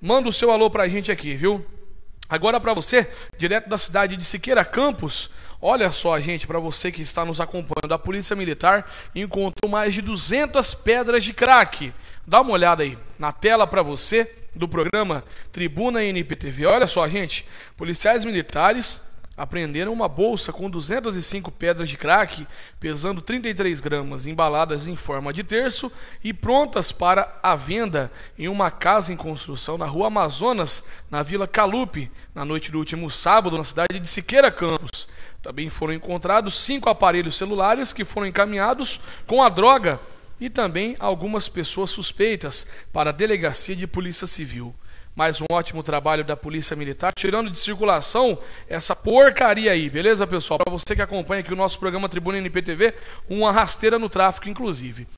manda o seu alô para a gente aqui, viu? Agora para você, direto da cidade de Siqueira Campos, olha só, gente, para você que está nos acompanhando, a Polícia Militar encontrou mais de 200 pedras de crack. Dá uma olhada aí na tela para você do programa Tribuna NPTV. Olha só, gente, policiais militares apreenderam uma bolsa com 205 pedras de crack, pesando 33 gramas, embaladas em forma de terço e prontas para a venda em uma casa em construção na rua Amazonas, na Vila Calupe, na noite do último sábado, na cidade de Siqueira Campos. Também foram encontrados cinco aparelhos celulares que foram encaminhados com a droga e também algumas pessoas suspeitas para a delegacia de polícia civil mais um ótimo trabalho da Polícia Militar, tirando de circulação essa porcaria aí, beleza, pessoal? Para você que acompanha aqui o nosso programa Tribuna NPTV, uma rasteira no tráfico, inclusive.